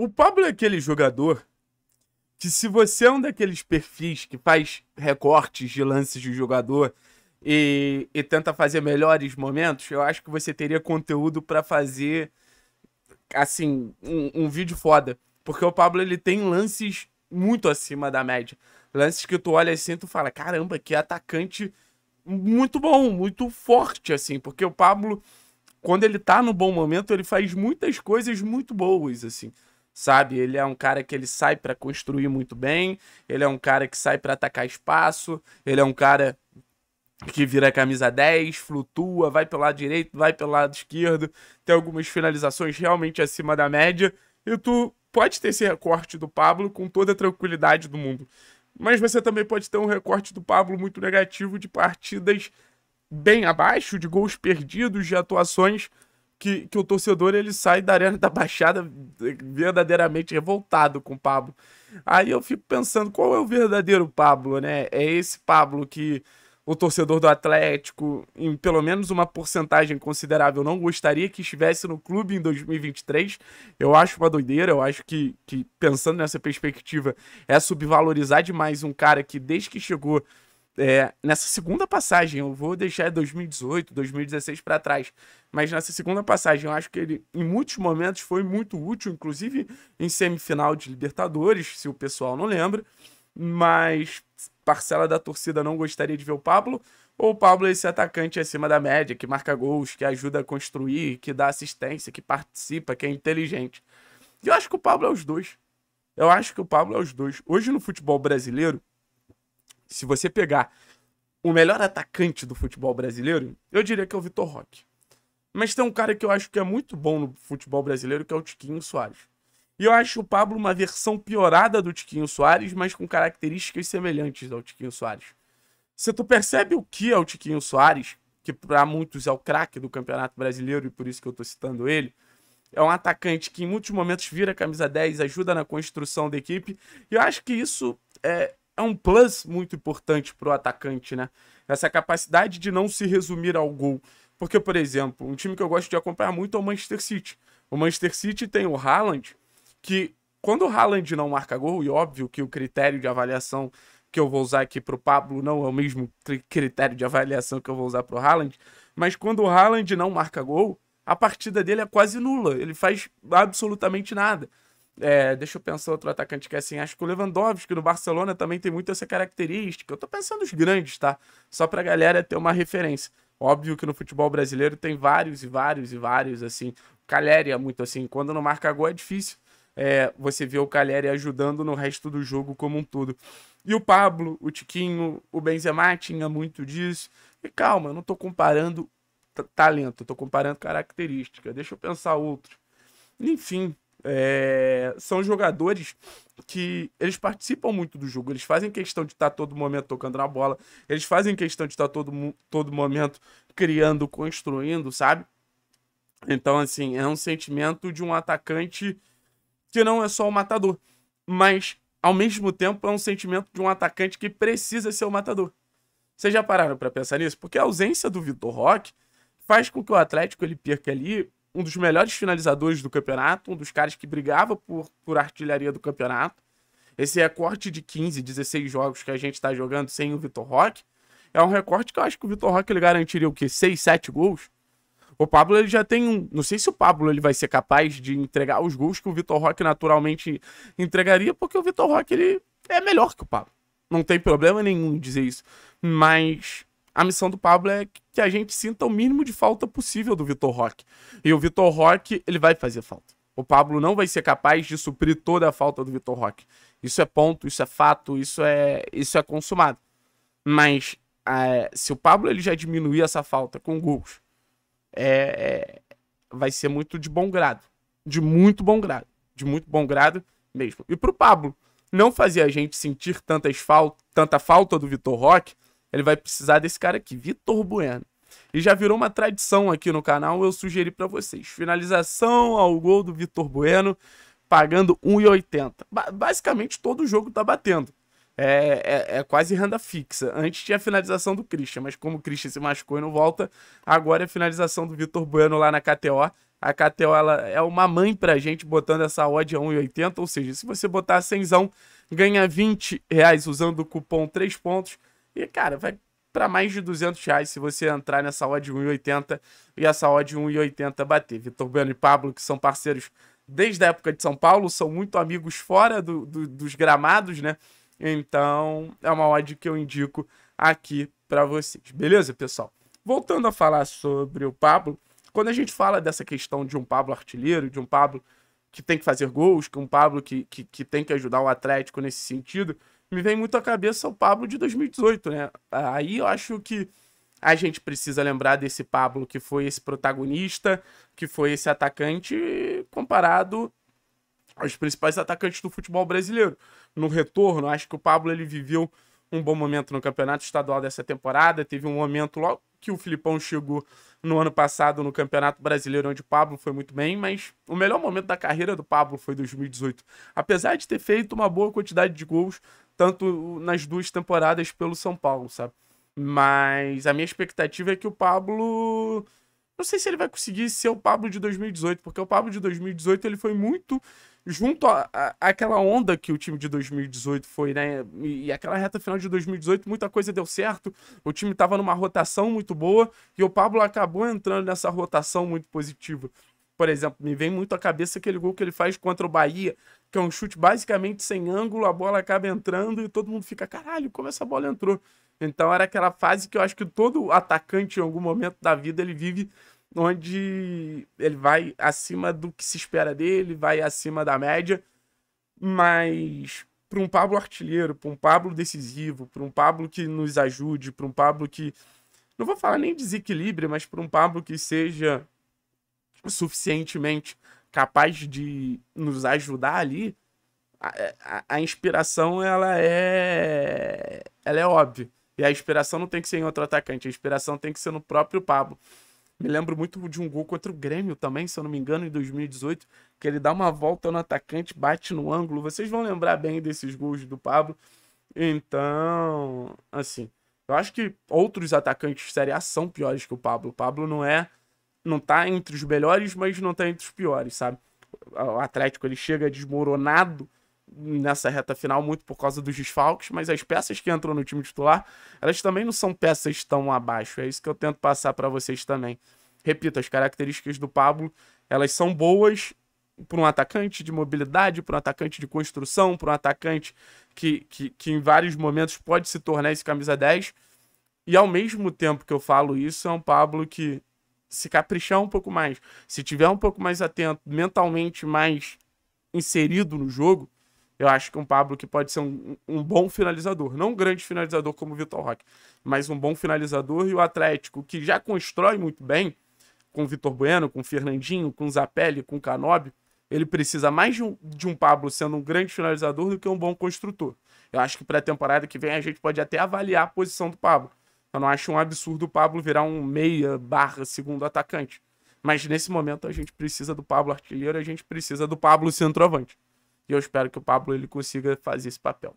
O Pablo é aquele jogador que, se você é um daqueles perfis que faz recortes de lances de jogador e, e tenta fazer melhores momentos, eu acho que você teria conteúdo para fazer, assim, um, um vídeo foda. Porque o Pablo ele tem lances muito acima da média. Lances que tu olha assim e tu fala: caramba, que atacante muito bom, muito forte, assim. Porque o Pablo, quando ele tá no bom momento, ele faz muitas coisas muito boas, assim sabe? Ele é um cara que ele sai para construir muito bem, ele é um cara que sai para atacar espaço, ele é um cara que vira camisa 10, flutua, vai pelo lado direito, vai pelo lado esquerdo, tem algumas finalizações realmente acima da média, e tu pode ter esse recorte do Pablo com toda a tranquilidade do mundo. Mas você também pode ter um recorte do Pablo muito negativo de partidas bem abaixo, de gols perdidos, de atuações que, que o torcedor ele sai da Arena da Baixada verdadeiramente revoltado com o Pablo. Aí eu fico pensando qual é o verdadeiro Pablo, né? É esse Pablo que o torcedor do Atlético, em pelo menos uma porcentagem considerável, não gostaria que estivesse no clube em 2023. Eu acho uma doideira, eu acho que, que pensando nessa perspectiva, é subvalorizar demais um cara que desde que chegou é, nessa segunda passagem, eu vou deixar 2018, 2016 para trás, mas nessa segunda passagem eu acho que ele, em muitos momentos, foi muito útil, inclusive em semifinal de Libertadores, se o pessoal não lembra. Mas parcela da torcida não gostaria de ver o Pablo, ou o Pablo é esse atacante acima da média, que marca gols, que ajuda a construir, que dá assistência, que participa, que é inteligente. E eu acho que o Pablo é os dois. Eu acho que o Pablo é os dois. Hoje no futebol brasileiro, se você pegar o melhor atacante do futebol brasileiro, eu diria que é o Vitor Roque. Mas tem um cara que eu acho que é muito bom no futebol brasileiro, que é o Tiquinho Soares. E eu acho o Pablo uma versão piorada do Tiquinho Soares, mas com características semelhantes ao Tiquinho Soares. Se tu percebe o que é o Tiquinho Soares, que para muitos é o craque do Campeonato Brasileiro e por isso que eu tô citando ele, é um atacante que em muitos momentos vira camisa 10, ajuda na construção da equipe. E eu acho que isso é, é um plus muito importante para o atacante, né? Essa capacidade de não se resumir ao gol. Porque, por exemplo, um time que eu gosto de acompanhar muito é o Manchester City. O Manchester City tem o Haaland, que quando o Haaland não marca gol, e óbvio que o critério de avaliação que eu vou usar aqui para o Pablo não é o mesmo critério de avaliação que eu vou usar para o Haaland, mas quando o Haaland não marca gol, a partida dele é quase nula, ele faz absolutamente nada. É, deixa eu pensar outro atacante que é assim. Acho que o Lewandowski no Barcelona também tem muito essa característica. Eu tô pensando os grandes, tá? Só pra galera ter uma referência. Óbvio que no futebol brasileiro tem vários e vários e vários, assim. Caléria, é muito assim. Quando não marca gol é difícil. É, você vê o Caleri ajudando no resto do jogo como um todo. E o Pablo, o Tiquinho, o Benzema tinha muito disso. E calma, eu não tô comparando talento, eu tô comparando característica. Deixa eu pensar outro. Enfim, é, são jogadores que eles participam muito do jogo, eles fazem questão de estar tá todo momento tocando na bola, eles fazem questão de estar tá todo, todo momento criando, construindo, sabe? Então, assim, é um sentimento de um atacante que não é só o matador, mas ao mesmo tempo é um sentimento de um atacante que precisa ser o matador. Vocês já pararam para pensar nisso? Porque a ausência do Vitor Roque faz com que o Atlético ele perca ali um dos melhores finalizadores do campeonato, um dos caras que brigava por, por artilharia do campeonato. Esse recorte de 15, 16 jogos que a gente está jogando sem o Vitor Roque é um recorte que eu acho que o Vitor Roque ele garantiria o quê? 6, 7 gols? O Pablo ele já tem um. Não sei se o Pablo ele vai ser capaz de entregar os gols que o Vitor Roque naturalmente entregaria, porque o Vitor Roque ele é melhor que o Pablo. Não tem problema nenhum em dizer isso. Mas a missão do Pablo é que a gente sinta o mínimo de falta possível do Vitor Roque. E o Vitor Roque, ele vai fazer falta. O Pablo não vai ser capaz de suprir toda a falta do Vitor Roque. Isso é ponto, isso é fato, isso é, isso é consumado. Mas é, se o Pablo ele já diminuir essa falta com gols, é, é, vai ser muito de bom grado. De muito bom grado. De muito bom grado mesmo. E pro Pablo não fazer a gente sentir tantas fal tanta falta do Vitor Roque, ele vai precisar desse cara aqui, Vitor Bueno. E já virou uma tradição aqui no canal, eu sugeri para vocês. Finalização ao gol do Vitor Bueno, pagando 1,80. Ba basicamente todo jogo tá batendo. É, é, é, quase renda fixa. Antes tinha a finalização do Christian, mas como o Christian se machucou e não volta, agora é a finalização do Vitor Bueno lá na KTO. A KTO ela é uma mãe pra gente botando essa odd a 1,80, ou seja, se você botar 100, ganha 20 reais usando o cupom 3 pontos. E, cara, vai para mais de 200 reais se você entrar nessa odd 1,80 e essa odd 1,80 bater. Vitor Bueno e Pablo, que são parceiros desde a época de São Paulo, são muito amigos fora do, do, dos gramados, né? Então, é uma odd que eu indico aqui para vocês. Beleza, pessoal? Voltando a falar sobre o Pablo, quando a gente fala dessa questão de um Pablo artilheiro, de um Pablo que tem que fazer gols, que um Pablo que, que, que tem que ajudar o Atlético nesse sentido, me vem muito à cabeça o Pablo de 2018, né? Aí eu acho que a gente precisa lembrar desse Pablo que foi esse protagonista, que foi esse atacante comparado aos principais atacantes do futebol brasileiro. No retorno, acho que o Pablo ele viveu um bom momento no campeonato estadual dessa temporada, teve um momento logo que o Filipão chegou no ano passado no Campeonato Brasileiro, onde o Pablo foi muito bem, mas o melhor momento da carreira do Pablo foi 2018. Apesar de ter feito uma boa quantidade de gols, tanto nas duas temporadas pelo São Paulo, sabe? Mas a minha expectativa é que o Pablo. Não sei se ele vai conseguir ser o Pablo de 2018, porque o Pablo de 2018 ele foi muito junto àquela onda que o time de 2018 foi, né? E, e, aquela reta final de 2018, muita coisa deu certo. O time estava numa rotação muito boa e o Pablo acabou entrando nessa rotação muito positiva. Por exemplo, me vem muito à cabeça aquele gol que ele faz contra o Bahia, que é um chute basicamente sem ângulo, a bola acaba entrando e todo mundo fica, caralho, como essa bola entrou? Então era aquela fase que eu acho que todo atacante em algum momento da vida ele vive onde ele vai acima do que se espera dele, vai acima da média, mas para um Pablo artilheiro, para um Pablo decisivo, para um Pablo que nos ajude, para um Pablo que não vou falar nem desequilíbrio, mas para um Pablo que seja Tipo, suficientemente capaz de nos ajudar ali, a, a, a, inspiração ela é ela é óbvia. E a inspiração não tem que ser em outro atacante, a inspiração tem que ser no próprio Pablo. Me lembro muito de um gol contra o Grêmio também, se eu não me engano, em 2018, que ele dá uma volta no atacante, bate no ângulo. Vocês vão lembrar bem desses gols do Pablo. Então, assim, eu acho que outros atacantes de Série A são piores que o Pablo. O Pablo não é não tá entre os melhores, mas não tá entre os piores, sabe? O Atlético ele chega desmoronado nessa reta final muito por causa dos desfalques, mas as peças que entram no time titular, elas também não são peças tão abaixo. É isso que eu tento passar para vocês também. Repito, as características do Pablo, elas são boas para um atacante de mobilidade, para um atacante de construção, para um atacante que, que, que em vários momentos pode se tornar esse camisa 10. E ao mesmo tempo que eu falo isso, é um Pablo que se caprichar um pouco mais, se tiver um pouco mais atento, mentalmente mais inserido no jogo, eu acho que um Pablo que pode ser um, um bom finalizador. Não um grande finalizador como o Vitor Roque, mas um bom finalizador. E o Atlético, que já constrói muito bem, com o Vitor Bueno, com o Fernandinho, com o Zapelli, com o Canobi, ele precisa mais de um, de um Pablo sendo um grande finalizador do que um bom construtor. Eu acho que para a temporada que vem a gente pode até avaliar a posição do Pablo. Eu não acho um absurdo o Pablo virar um meia barra segundo atacante. Mas nesse momento a gente precisa do Pablo artilheiro, a gente precisa do Pablo centroavante. E eu espero que o Pablo ele consiga fazer esse papel.